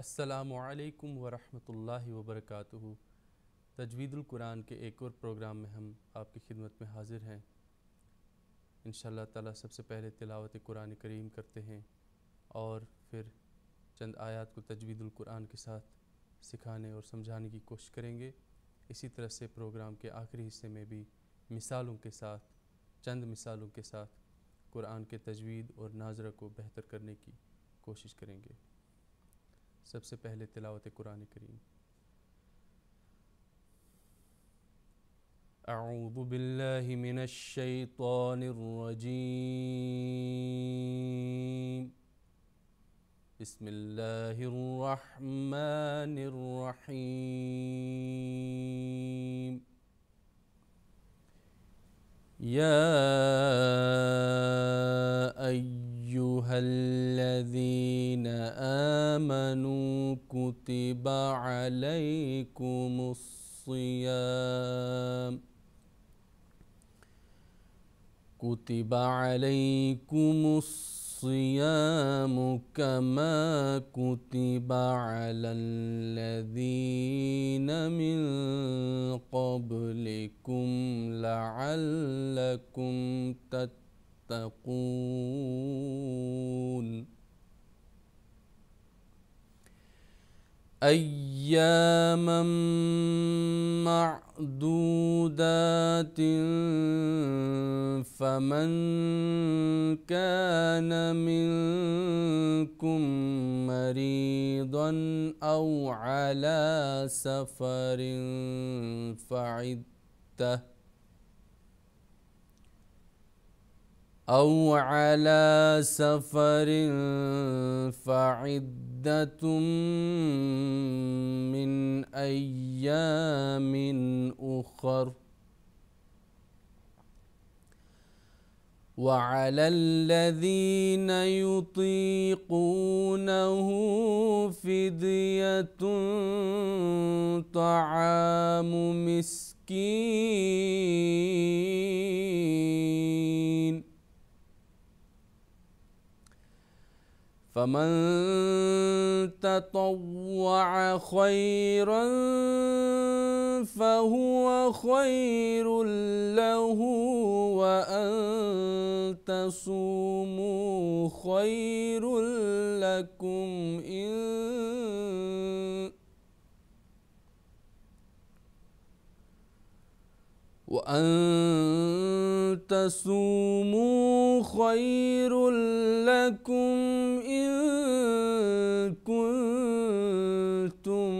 असलकम वरहमल वबरक तजवीदुल्कुरान के एक और प्रोग्राम में हम आपकी खिदमत में हाज़िर हैं इन ताला सबसे पहले तिलावत कुरान करीम करते हैं और फिर चंद आयत को तजवीदुल्कुरान के साथ सिखाने और समझाने की कोशिश करेंगे इसी तरह से प्रोग्राम के आखिरी हिस्से में भी मिसालों के साथ चंद मिसालों के साथ कुरान के तजवीद और नाजरा को बेहतर करने की कोशिश करेंगे سے پہلے تلاوت قرآن کریم أعوذ بالله من الشيطان الرجيم بسم الله الرحمن الرحيم يا أيها أيها الذين آمنوا كتب عليكم الصيام كتب عليكم الصيام كما كتب على الذين من قبلكم لعلكم تتقون تتقون اياما معدودات فمن كان منكم مريضا او على سفر فعده أو على سفر فعدة من أيام أخر وعلى الذين يطيقونه فدية طعام مسكين فمن تطوع خيرا فهو خير له وأن تصوموا خير لكم إن وأن تصوموا خير لكم إن كنتم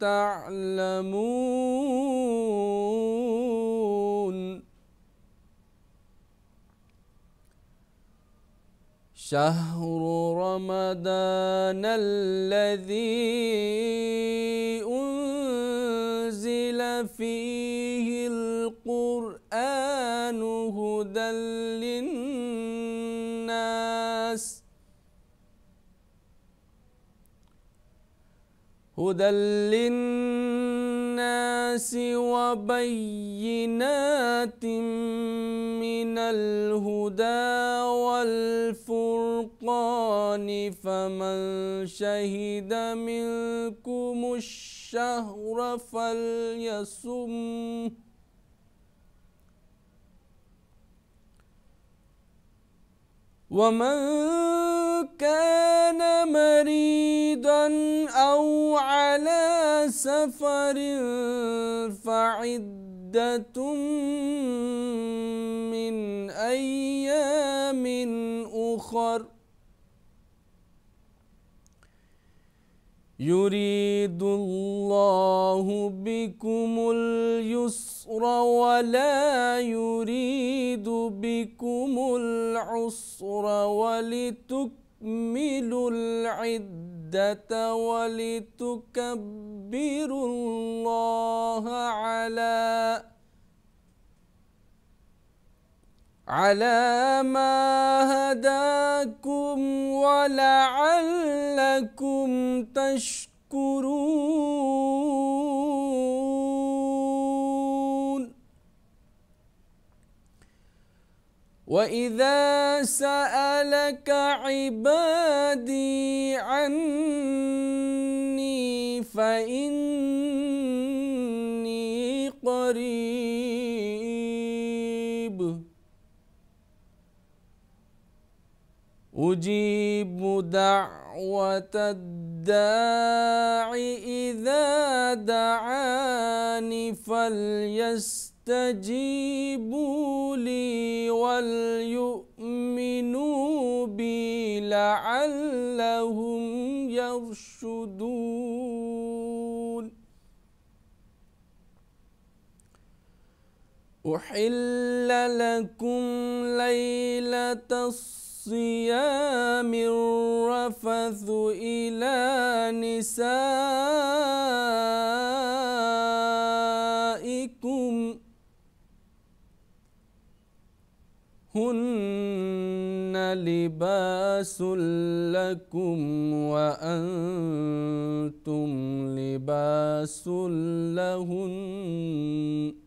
تعلمون شهر رمضان الذي أنزل فيه هدى للناس هدى للناس وبينات من الهدى والفرقان فمن شهد منكم الشهر فليصمه ومن كان مريضا أو على سفر فعدة من أيام أخر يريد الله بكم اليسر ولا يريد بكم العسر ولتكملوا العدة ولتكبروا الله على على ما هداكم ولعلكم تشكرون واذا سالك عبادي عني فاني قريب أجيب دعوة الداع إذا دعاني فليستجيبوا لي وليؤمنوا بي لعلهم يرشدون أحل لكم ليلة الصلاة الصيام الرفث إلى نسائكم هن لباس لكم وأنتم لباس لهن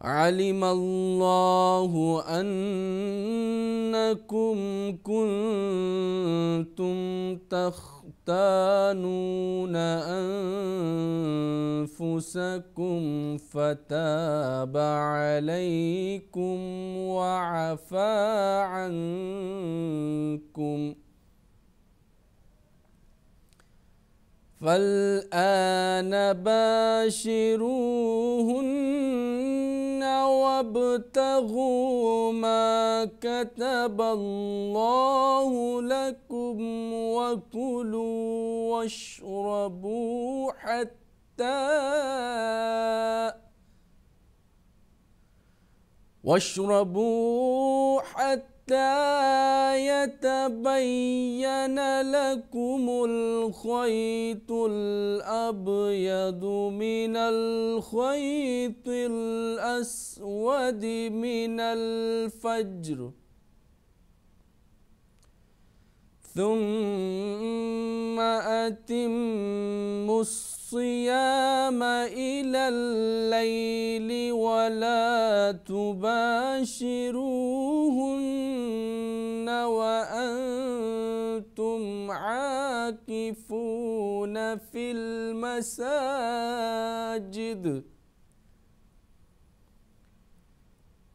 علم الله أنكم كنتم تختانون أنفسكم فتاب عليكم وعفى عنكم فالآن باشروهن وابتغوا ما كتب الله لكم وكلوا واشربوا حتى واشربوا حتى حتى يتبين لكم الخيط الأبيض من الخيط الأسود من الفجر ثم أتم الصلاة الصيام إلى الليل ولا تباشروهن وأنتم عاكفون في المساجد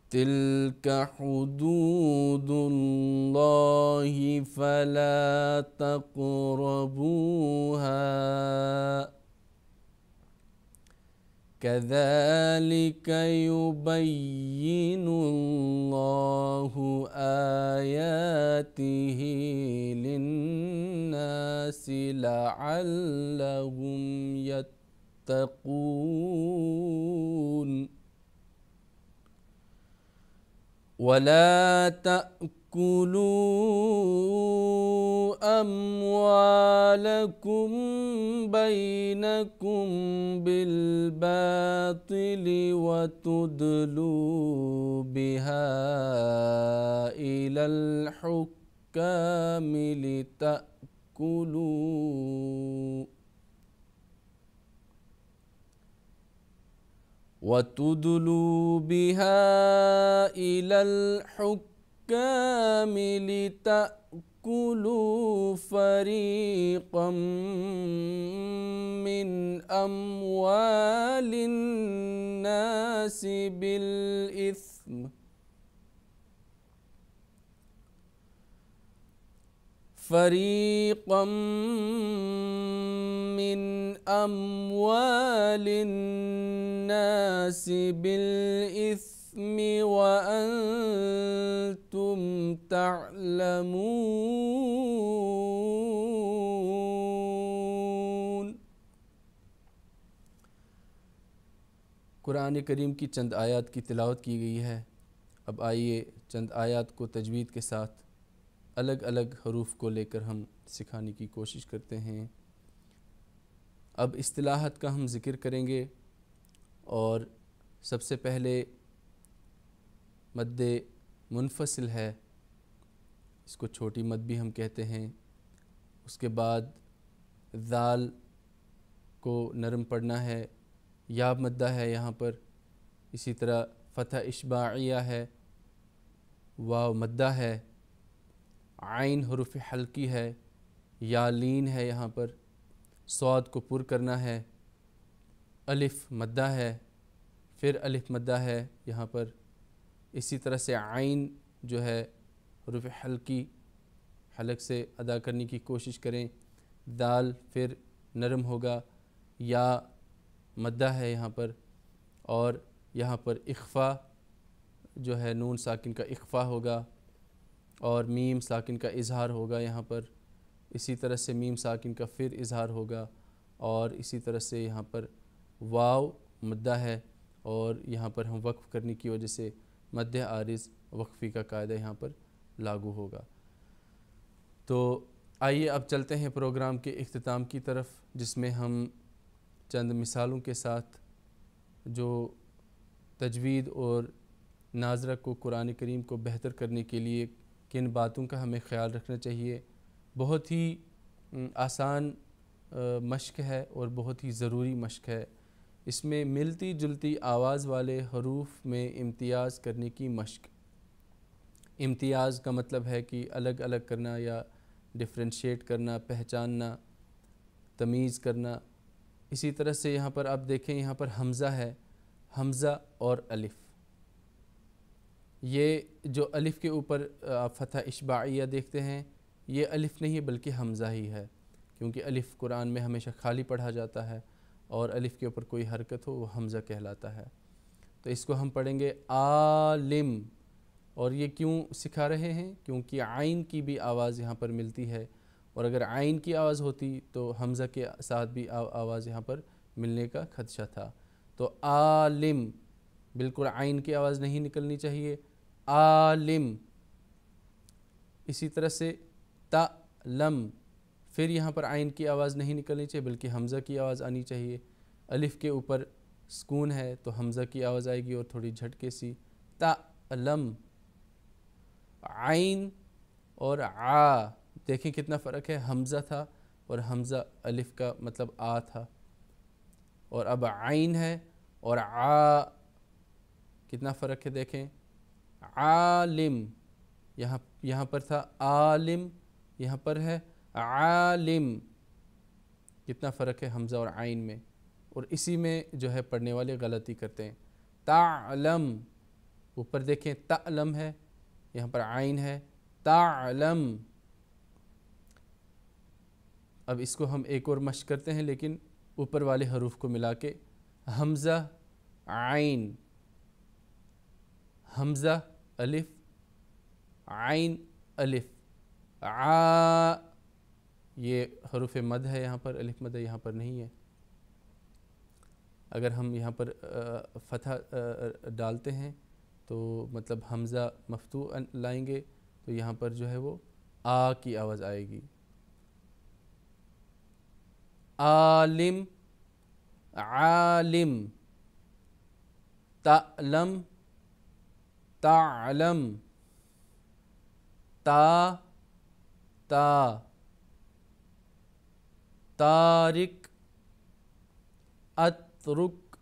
تلك حدود الله فلا تقربوها كذلك يبين الله آياته للناس لعلهم يتقون ولا تأكل تأكلوا أموالكم بينكم بالباطل وتدلوا بها إلى الحكام لتأكلوا وتدلوا بها إلى الحكام الأكمام لتأكلوا فريقا من أموال الناس بالإثم فريقا من أموال الناس بالإثم الإثم وأنتم تعلمون कुरान करीम की चंद आयत की तिलावत की गई है अब आइए चंद आयत को तजवीद के साथ अलग अलग हरूफ को लेकर हम सिखाने की कोशिश करते हैं अब असलाहत का हम ज़िक्र करेंगे और सबसे पहले मद मुनफसल है इसको छोटी मद भी हम कहते हैं उसके बाद दाल को नरम पढ़ना है याब मद्दा है यहाँ पर इसी तरह फ़तह इशबाया है वाव मद्दा है आइन हरूफ हल्की है यालीन है यहाँ पर सौद को पुर करना है अलिफ़ मद्दा है फिर अलिफ़ मद्दा है यहाँ पर इसी तरह से आइन जो है हरूफ हल्की हलक से अदा करने की कोशिश करें दाल फिर नरम होगा या मद्दा है यहाँ पर और यहाँ पर इख्फ़ा जो है नून साकिन का इख्फ़ा होगा और मीम साकिन का इजहार होगा यहाँ पर इसी तरह से मीम साकिन का फिर इजहार होगा और इसी तरह से यहाँ पर वाव मद्दा है और यहाँ पर हम वक्फ़ करने की वजह से मध्य आरज वक्फ़ी का कायदा यहाँ पर लागू होगा तो आइए अब चलते हैं प्रोग्राम के अख्ताम की तरफ जिसमें हम चंद मिसालों के साथ जो तजवीद और नाजरा को कुरान करीम को बेहतर करने के लिए किन बातों का हमें ख्याल रखना चाहिए बहुत ही आसान मश्क है और बहुत ही ज़रूरी मश्क है इसमें मिलती जुलती आवाज़ वाले हरूफ में इम्तियाज़ करने की मशक इम्तियाज़ का मतलब है कि अलग अलग करना या डिफ्रेंशिएट करना पहचानना तमीज़ करना इसी तरह से यहाँ पर आप देखें यहाँ पर हमज़ा है हमज़ा और अलिफ़ ये जो अलिफ़ के ऊपर फ़तह इशबाइया देखते हैं ये अलिफ़ नहीं बल्कि हमज़ा ही है क्योंकि अलिफ़ कुरान में हमेशा खाली पढ़ा जाता है और अलिफ़ के ऊपर कोई हरकत हो वो हमज़ा कहलाता है तो इसको हम पढ़ेंगे आलिम और ये क्यों सिखा रहे हैं क्योंकि आइन की भी आवाज़ यहाँ पर मिलती है और अगर आइन की आवाज़ होती तो हमज़ा के साथ भी आवाज़ यहाँ पर मिलने का खदशा था तो आलिम बिल्कुल आइन की आवाज़ नहीं निकलनी चाहिए आलिम इसी तरह से तलम फिर यहाँ पर आइन की आवाज़ नहीं निकलनी चाहिए बल्कि हमज़ा की आवाज़ आनी चाहिए अलिफ़ के ऊपर सुकून है तो हमज़ा की आवाज़ आएगी और थोड़ी झटके सी तालम आइन और आ देखें कितना फ़र्क है हमज़ा था और हमज़ा अलिफ़ का मतलब आ था और अब आइन है और आ कितना फ़र्क है देखें आलिम यहाँ यहाँ पर था आलिम यहाँ पर है आलिम कितना फ़र्क है हमज़ा और आइन में और इसी में जो है पढ़ने वाले गलती करते हैं तालम ऊपर देखें तालम है यहाँ पर आइन है तालम अब इसको हम एक और मश करते हैं लेकिन ऊपर वाले हरूफ को मिला के हमज़ा आइन हमज़ा अलिफ आइन अलिफ आ ये हरूफ मद है यहाँ पर अलिफ मद यहाँ पर नहीं है अगर हम यहाँ पर फतह डालते हैं तो मतलब हमज़ा मफतू लाएंगे तो यहाँ पर जो है वो आ की आवाज़ आएगी आलिम आलिम तालम तालम ता ता तारिक अतरुक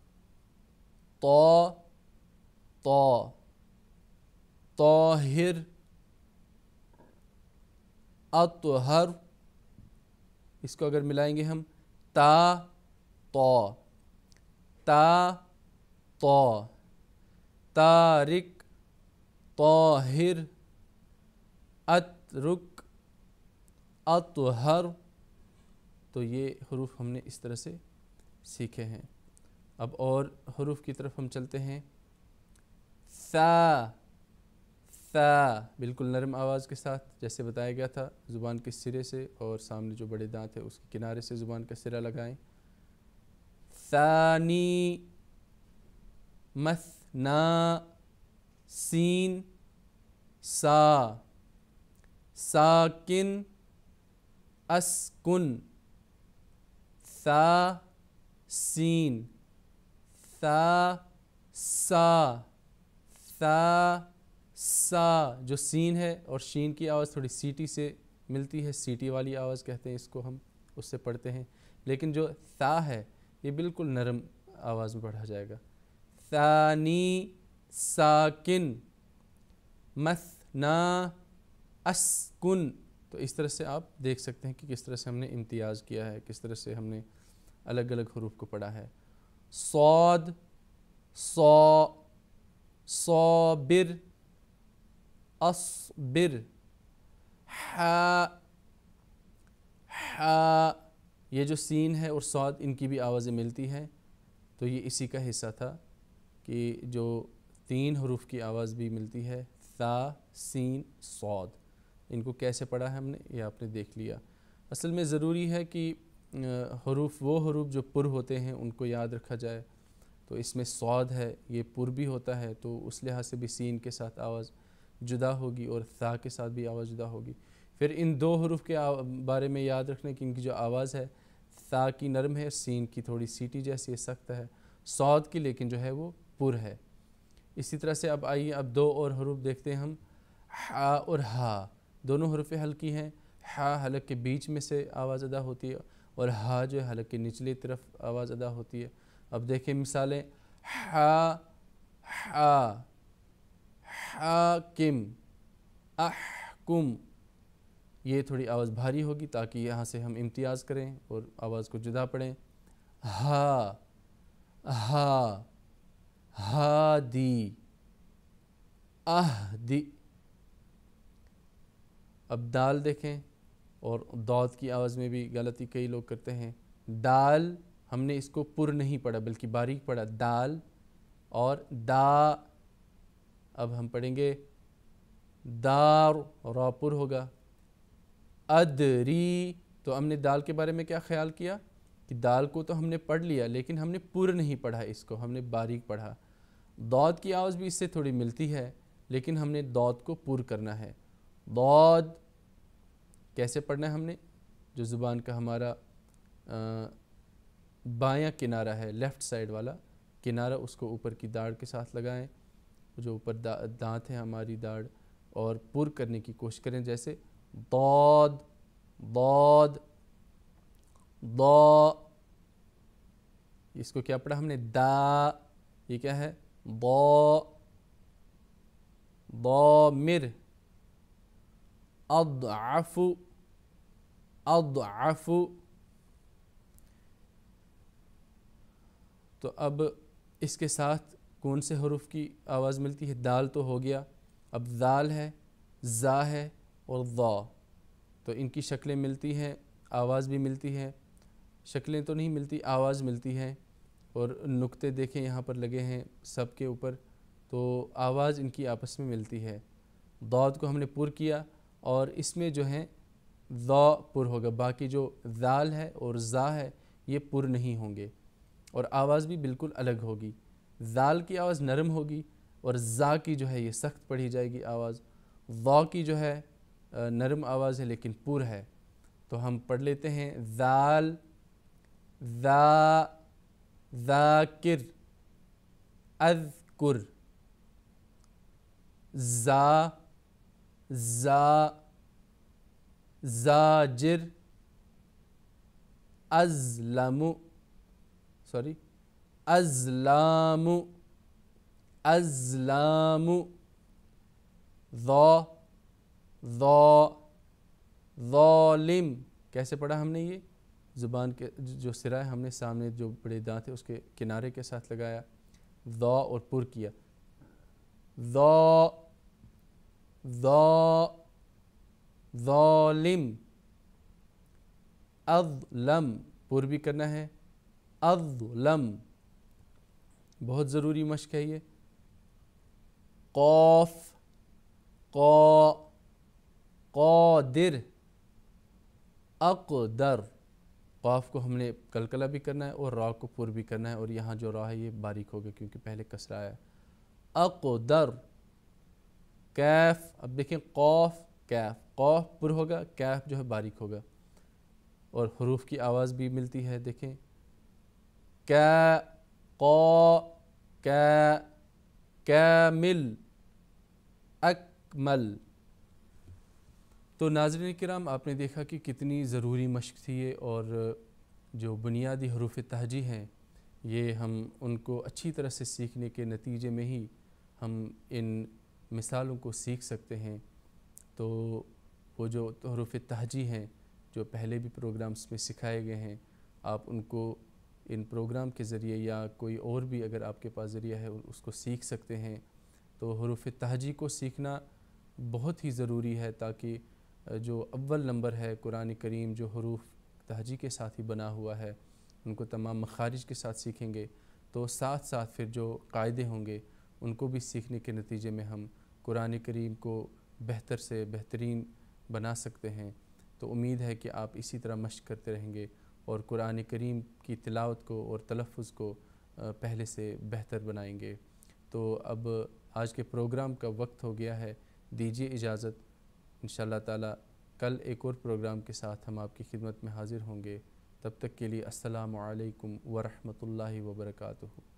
तो तो तोहिर अतहर इसको अगर मिलाएंगे हम ता तो ता तो तारिक तोहिर अतरुक अतहर तो ये हरूफ हमने इस तरह से सीखे हैं अब और हरूफ की तरफ हम चलते हैं सा सा बिल्कुल नरम आवाज़ के साथ जैसे बताया गया था ज़ुबान के सिरे से और सामने जो बड़े दांत है उसके किनारे से ज़ुबान का सिरा लगाएं सानी ना सीन सा साकिन अस्कुन th सीन th सा th सा जो सीन है और शीन की आवाज़ थोड़ी सीटी से मिलती है सीटी वाली आवाज़ कहते हैं इसको हम उससे पढ़ते हैं लेकिन जो ता है ये बिल्कुल नरम आवाज़ में पढ़ा जाएगा तानी साकिन ना अस्कुन तो इस तरह से आप देख सकते हैं कि किस तरह से हमने इम्तियाज़ किया है किस तरह से हमने अलग अलग हरूफ को पढ़ा है सौद सौ सौबिर असबिर हा हा ये जो सीन है और सौद इनकी भी आवाज़ें मिलती हैं तो ये इसी का हिस्सा था कि जो तीन हरूफ की आवाज़ भी मिलती है सा सीन सौद इनको कैसे पढ़ा है हमने ये आपने देख लिया असल में ज़रूरी है कि हरूफ वो हरूफ जो पुर होते हैं उनको याद रखा जाए तो इसमें सौद है ये पुर भी होता है तो उस लिहाज से भी सीन के साथ आवाज़ जुदा होगी और था के साथ भी आवाज़ जुदा होगी फिर इन दो हरूफ के बारे में याद रखने की इनकी जो आवाज़ है सा की नरम है सीन की थोड़ी सीटी जैसी सख्त है सौद की लेकिन जो है वो पुर है इसी तरह से अब आइए अब दो और हरूफ देखते हैं हम हा और हा दोनों हरफ हल्की हैं हा हलक के बीच में से आवाज़ अदा होती है और हा जो है हलक की निचली तरफ आवाज़ अदा होती है अब देखें मिसालें हा हा हाकिम अहकुम ये थोड़ी आवाज़ भारी होगी ताकि यहाँ से हम इम्तियाज़ करें और आवाज़ को जुदा पड़ें हा हा हा दी आह दी अब दाल देखें और दौद की आवाज़ में भी गलती कई लोग करते हैं दाल हमने इसको पुर नहीं पढ़ा बल्कि बारीक पढ़ा दाल और दा अब हम पढ़ेंगे दार रापुर होगा अदरी तो हमने दाल के बारे में क्या ख्याल किया कि दाल को तो हमने पढ़ लिया लेकिन हमने पुर नहीं पढ़ा इसको हमने बारीक पढ़ा दौद की आवाज़ भी इससे थोड़ी मिलती है लेकिन हमने दौद को पुर करना है दौद कैसे पढ़ना है हमने जो ज़ुबान का हमारा बायां किनारा है लेफ़्ट साइड वाला किनारा उसको ऊपर की दाढ़ के साथ लगाएं जो ऊपर दा, दांत है हमारी दाढ़ और पुर करने की कोशिश करें जैसे दौद दौद दौ इसको क्या पढ़ा हमने दा ये क्या है दौ दौ मिर अदआफ़ु अफ़ु तो अब इसके साथ कौन से हरूफ की आवाज़ मिलती है दाल तो हो गया अब दाल है ज़ा है और दा तो इनकी शक्लें मिलती हैं आवाज़ भी मिलती है शक्लें तो नहीं मिलती आवाज़ मिलती है और नुक्ते देखें यहाँ पर लगे हैं सब के ऊपर तो आवाज़ इनकी आपस में मिलती है दौद को हमने पुर किया और इसमें जो है ज़ा पुर होगा बाकी जो जाल है और ज़ा है ये पुर नहीं होंगे और आवाज़ भी बिल्कुल अलग होगी जाल की आवाज़ नरम होगी और ज़ा की जो है ये सख्त पढ़ी जाएगी आवाज़ वा की जो है नरम आवाज़ है लेकिन पुर है तो हम पढ़ लेते हैं जाल ज़ा ज़ाकिर अज़कुर ज़ा जा जाजिर अजलमु सॉरी अजलामु अजलामु दौ कैसे पढ़ा हमने ये ज़ुबान के जो सिरा है हमने सामने जो बड़े दांत है उसके किनारे के साथ लगाया दौ और पुर किया दौ ज़ालिम अज़लम भी करना है अज़लम बहुत ज़रूरी मश्क है ये कौफ कौ कौदिर अकदर कौफ को हमने कलकला भी करना है और रा को पुर भी करना है और यहाँ जो रा है ये बारीक हो गया क्योंकि पहले कसरा आया अकदर कैफ अब देखें कौफ कैफ कौफ पुर होगा कैफ जो है बारीक होगा और हरूफ की आवाज़ भी मिलती है देखें कै कौ कै कैमिल अकमल तो नाजरन कराम आपने देखा कि कितनी ज़रूरी मशक थी ये और जो बुनियादी हरूफ तहजी हैं ये हम उनको अच्छी तरह से सीखने के नतीजे में ही हम इन मिसालों को सीख सकते हैं तो वो जो हरूफ तहजी हैं जो पहले भी प्रोग्राम्स में सिखाए गए हैं आप उनको इन प्रोग्राम के ज़रिए या कोई और भी अगर आपके पास ज़रिया है उसको सीख सकते हैं तो हरूफ तहजी को सीखना बहुत ही ज़रूरी है ताकि जो अव्वल नंबर है कुरान करीम जो हरूफ तहजी के साथ ही बना हुआ है उनको तमाम मखारिज के साथ सीखेंगे तो साथ साथ फिर जो कायदे होंगे उनको भी सीखने के नतीजे में हम कुरान करीम को बेहतर से बेहतरीन बना सकते हैं तो उम्मीद है कि आप इसी तरह मश्क करते रहेंगे और कुरान करीम की तिलावत को और तलफ़ को पहले से बेहतर बनाएंगे तो अब आज के प्रोग्राम का वक्त हो गया है दीजिए इजाज़त इन ताला कल एक और प्रोग्राम के साथ हम आपकी खिदमत में हाज़िर होंगे तब तक के लिए असलकम वालेकुम वबरकू